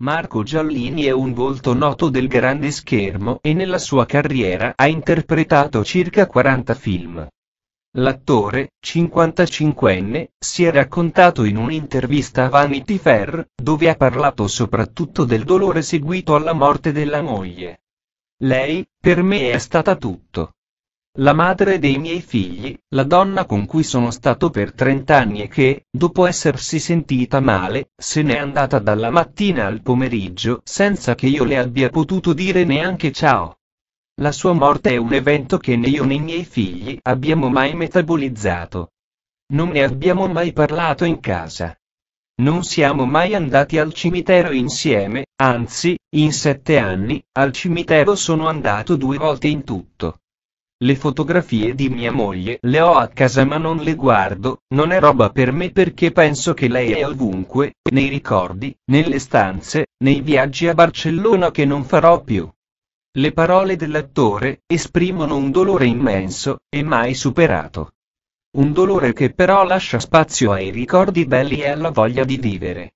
Marco Giallini è un volto noto del grande schermo e nella sua carriera ha interpretato circa 40 film. L'attore, 55enne, si è raccontato in un'intervista a Vanity Fair, dove ha parlato soprattutto del dolore seguito alla morte della moglie. Lei, per me è stata tutto la madre dei miei figli, la donna con cui sono stato per 30 anni e che, dopo essersi sentita male, se n'è andata dalla mattina al pomeriggio senza che io le abbia potuto dire neanche ciao. La sua morte è un evento che né io né i miei figli abbiamo mai metabolizzato. Non ne abbiamo mai parlato in casa. Non siamo mai andati al cimitero insieme, anzi, in sette anni, al cimitero sono andato due volte in tutto. Le fotografie di mia moglie le ho a casa ma non le guardo, non è roba per me perché penso che lei è ovunque, nei ricordi, nelle stanze, nei viaggi a Barcellona che non farò più. Le parole dell'attore esprimono un dolore immenso e mai superato. Un dolore che però lascia spazio ai ricordi belli e alla voglia di vivere.